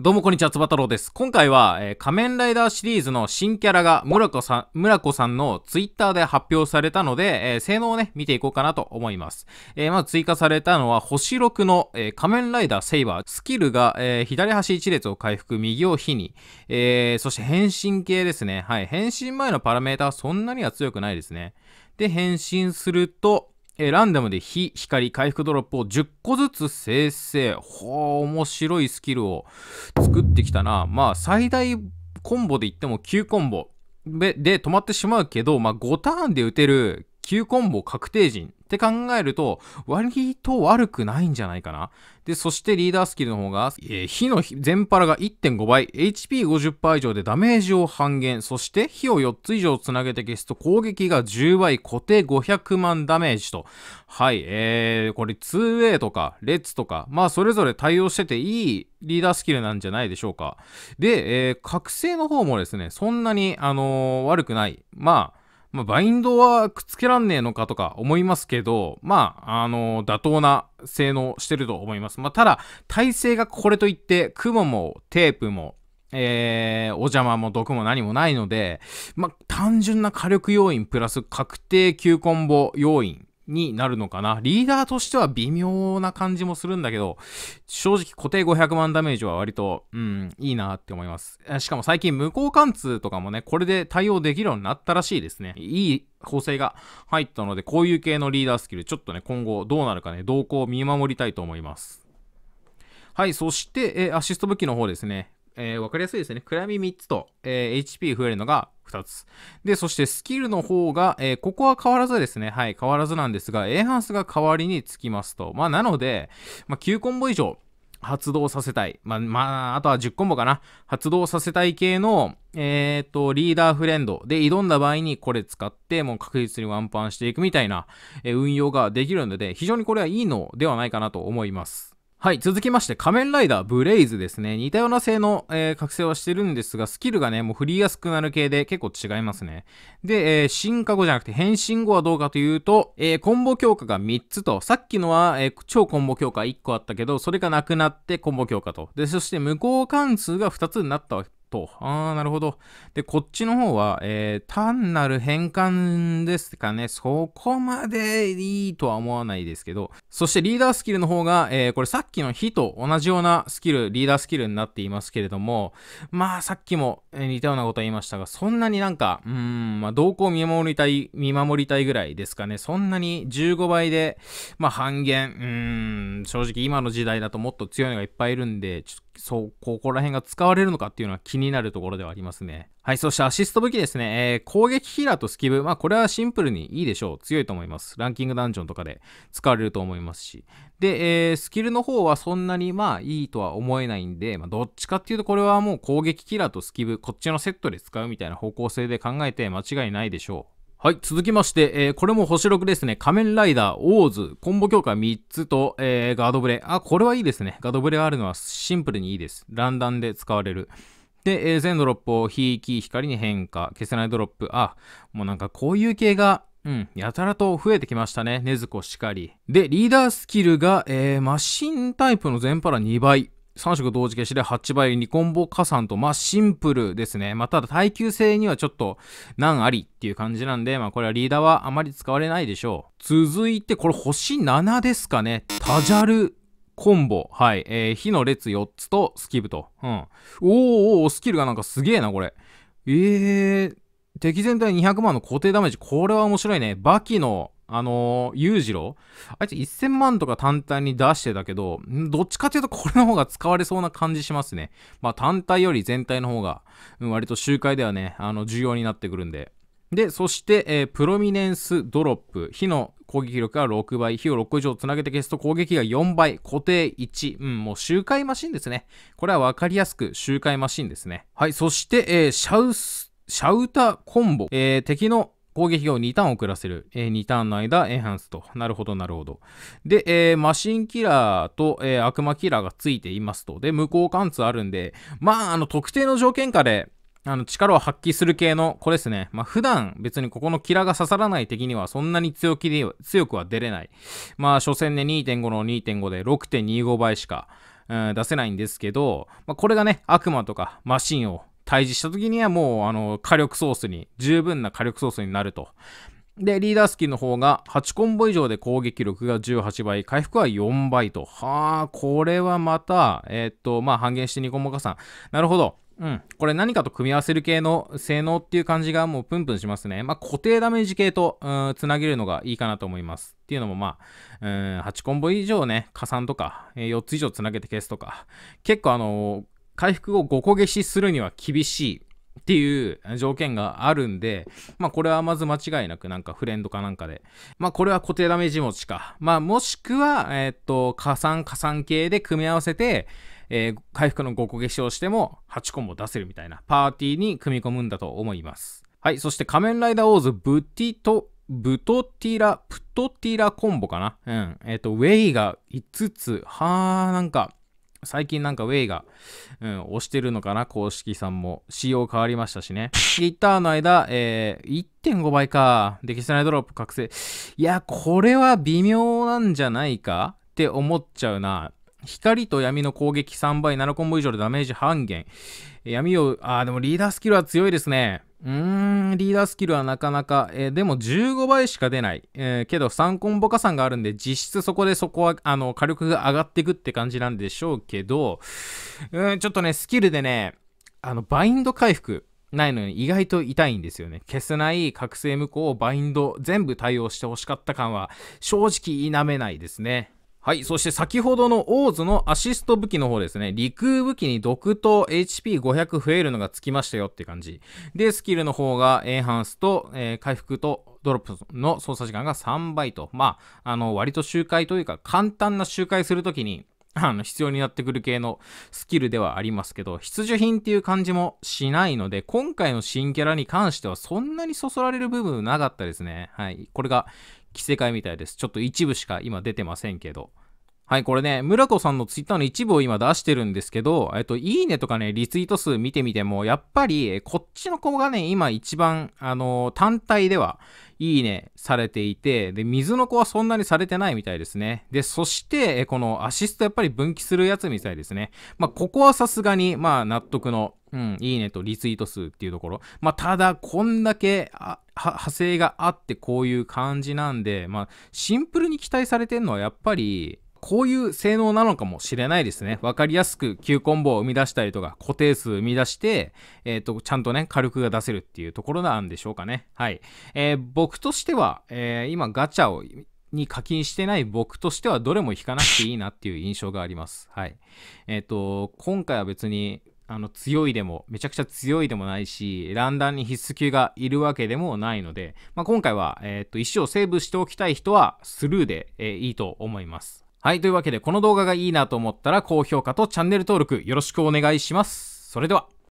どうもこんにちは、つば太郎です。今回は、えー、仮面ライダーシリーズの新キャラが村子さん、村子さんのツイッターで発表されたので、えー、性能をね、見ていこうかなと思います。えー、まず追加されたのは、星6の、え仮面ライダーセイバー。スキルが、え左端1列を回復、右を火に。えそして変身系ですね。はい。変身前のパラメータはそんなには強くないですね。で、変身すると、えー、ランダムで火、光、回復ドロップを10個ずつ生成。ほう、面白いスキルを作ってきたな。まあ、最大コンボで言っても9コンボで止まってしまうけど、まあ、5ターンで打てる9コンボ確定陣って考えると、割と悪くないんじゃないかな。で、そしてリーダースキルの方が、えー、火の全パラが1.5倍、HP50% 以上でダメージを半減、そして火を4つ以上つなげて消すと攻撃が10倍、固定500万ダメージと。はい、えー、これ 2way とか、レッツとか、まあそれぞれ対応してていいリーダースキルなんじゃないでしょうか。で、えー、覚醒の方もですね、そんなに、あのー、悪くない。まあ、まあ、バインドはくっつけらんねえのかとか思いますけど、まあ、あの妥当な性能してると思います。まあ、ただ、体勢がこれといって、雲もテープも、えー、お邪魔も毒も何もないので、まあ、単純な火力要因プラス確定急コンボ要因になるのかな。リーダーとしては微妙な感じもするんだけど、正直固定500万ダメージは割と、うん、いいなって思います。しかも最近無効貫通とかもね、これで対応できるようになったらしいですね。いい構成が入ったので、こういう系のリーダースキル、ちょっとね、今後どうなるかね、動向を見守りたいと思います。はい、そして、えー、アシスト武器の方ですね。えー、分かりやすいですね。暗闇3つと、えー、HP 増えるのが2つ。で、そしてスキルの方が、えー、ここは変わらずですね。はい、変わらずなんですが、エンハンスが代わりにつきますと。まあ、なので、まあ、9コンボ以上発動させたい。まあ、まあ、あとは10コンボかな。発動させたい系の、えっ、と、リーダーフレンドで挑んだ場合にこれ使って、もう確実にワンパンしていくみたいな、えー、運用ができるので、非常にこれはいいのではないかなと思います。はい、続きまして、仮面ライダーブレイズですね。似たような性の、えー、覚醒はしてるんですが、スキルがね、もう振りやすくなる系で結構違いますね。で、えー、進化後じゃなくて変身後はどうかというと、えー、コンボ強化が3つと、さっきのは、え超コンボ強化1個あったけど、それがなくなってコンボ強化と。で、そして無効関数が2つになったわと。ああ、なるほど。で、こっちの方は、えー、単なる変換ですかね。そこまでいいとは思わないですけど。そしてリーダースキルの方が、えー、これさっきの火と同じようなスキル、リーダースキルになっていますけれども、まあさっきも似たようなこと言いましたが、そんなになんか、うん、まあ動向を見守りたい、見守りたいぐらいですかね。そんなに15倍で、まあ半減、うん、正直今の時代だともっと強いのがいっぱいいるんで、ちょっとそう、ここら辺が使われるのかっていうのは気になるところではありますね。はい、そしてアシスト武器ですね。えー、攻撃ヒーラーとスキブ。まあ、これはシンプルにいいでしょう。強いと思います。ランキングダンジョンとかで使われると思いますし。で、えー、スキルの方はそんなにまあいいとは思えないんで、まあ、どっちかっていうとこれはもう攻撃キラーとスキブ、こっちのセットで使うみたいな方向性で考えて間違いないでしょう。はい、続きまして、えー、これも星6ですね。仮面ライダー、オーズ、コンボ強化3つと、えー、ガードブレ。あ、これはいいですね。ガードブレあるのはシンプルにいいです。ランダンで使われる。で、えー、全ドロップを引き、光に変化、消せないドロップ。あ、もうなんかこういう系が、うん、やたらと増えてきましたね。ねずこしかり。で、リーダースキルが、えー、マシンタイプの全パラ2倍。3色同時消しで8倍2コンボ加算と、まあシンプルですね。まあただ耐久性にはちょっと難ありっていう感じなんで、まあこれはリーダーはあまり使われないでしょう。続いてこれ星7ですかね。タジャルコンボ。はい。えー、火の列4つとスキブと。うん。おおスキルがなんかすげえな、これ。えー、敵全体200万の固定ダメージ。これは面白いね。バキのあのー、裕次郎あいつ1000万とか単体に出してたけど、どっちかというとこれの方が使われそうな感じしますね。まあ単体より全体の方が、うん、割と集会ではね、あの、重要になってくるんで。で、そして、えー、プロミネンスドロップ。火の攻撃力が6倍。火を6以上つなげて消すと攻撃が4倍。固定1。うん、もう周回マシンですね。これはわかりやすく周回マシンですね。はい、そして、えー、シャウス、シャウタコンボ。えー、敵の攻撃を2ターン遅らせる、えー、2ターンの間エンハンスとなるほどなるほどで、えー、マシンキラーと、えー、悪魔キラーがついていますとで無効貫通あるんでまああの特定の条件下であの力を発揮する系のこれですね。まあ、普段別にここのキラが刺さらない敵にはそんなに強気で強くは出れない。まあ、初戦で2.5の2.5で6.25倍しか、うん、出せないんですけど、まあ、これがね、悪魔とかマシンを対峙した時にはもうあの火力ソースに十分な火力ソースになると。で、リーダースキルの方が8コンボ以上で攻撃力が18倍、回復は4倍と。はあ、これはまた、えー、っと、まあ、半減して2コンボ加算。なるほど。うん。これ何かと組み合わせる系の性能っていう感じがもうプンプンしますね。まあ、固定ダメージ系と、うん、つなげるのがいいかなと思います。っていうのもまあ、うん、8コンボ以上ね、加算とか、え4つ以上つなげて消すとか、結構あのー回復を5個消しするには厳しいっていう条件があるんで、まあこれはまず間違いなくなんかフレンドかなんかで。まあこれは固定ダメージ持ちか。まあもしくは、えー、っと、加算加算系で組み合わせて、えー、回復の5個消しをしても8個も出せるみたいなパーティーに組み込むんだと思います。はい、そして仮面ライダーオーズブティとブトティラ、プトティラコンボかなうん。えっ、ー、と、ウェイが5つ。はあ、なんか、最近なんかウェイが、うん、押してるのかな、公式さんも。仕様変わりましたしね。ギターの間、えー、1.5倍か。デキスナイドロップ覚醒。いや、これは微妙なんじゃないかって思っちゃうな。光と闇の攻撃3倍、7コンボ以上でダメージ半減。闇を、あ、でもリーダースキルは強いですね。うーん、リーダースキルはなかなか、えー、でも15倍しか出ない。えー、けど3コンボ加算があるんで、実質そこでそこは、あの、火力が上がっていくって感じなんでしょうけど、うん、ちょっとね、スキルでね、あの、バインド回復ないのに意外と痛いんですよね。消せない覚醒無効、バインド、全部対応してほしかった感は、正直否めないですね。はい、そして先ほどのオーズのアシスト武器の方ですね、陸武器に毒と HP500 増えるのがつきましたよって感じ。で、スキルの方がエンハンスと、えー、回復とドロップの操作時間が3倍と、まあ、あの、割と周回というか、簡単な周回するときに、あの、必要になってくる系のスキルではありますけど、必需品っていう感じもしないので、今回の新キャラに関してはそんなにそそられる部分なかったですね。はい。これが、着せ替えみたいです。ちょっと一部しか今出てませんけど。はい、これね、村子さんのツイッターの一部を今出してるんですけど、えっと、いいねとかね、リツイート数見てみても、やっぱり、こっちの子がね、今一番、あのー、単体では、いいねされていて、で、水の子はそんなにされてないみたいですね。で、そして、えこのアシストやっぱり分岐するやつみたいですね。まあ、ここはさすがに、まあ、納得の、うん、いいねとリツイート数っていうところ。まあ、ただ、こんだけ、派生があってこういう感じなんで、まあ、シンプルに期待されてるのはやっぱり、こういう性能なのかもしれないですね。わかりやすく急コンボを生み出したりとか、固定数生み出して、えっ、ー、と、ちゃんとね、火力が出せるっていうところなんでしょうかね。はい。えー、僕としては、えー、今ガチャを、に課金してない僕としてはどれも引かなくていいなっていう印象があります。はい。えっ、と、今回は別にあの強いでもめちゃくちゃ強いでもないしランダンに必須級がいるわけでもないので、まあ、今回は、えー、と石をセーブしておきたい人はスルーで、えー、いいと思います。はい、というわけでこの動画がいいなと思ったら高評価とチャンネル登録よろしくお願いします。それでは。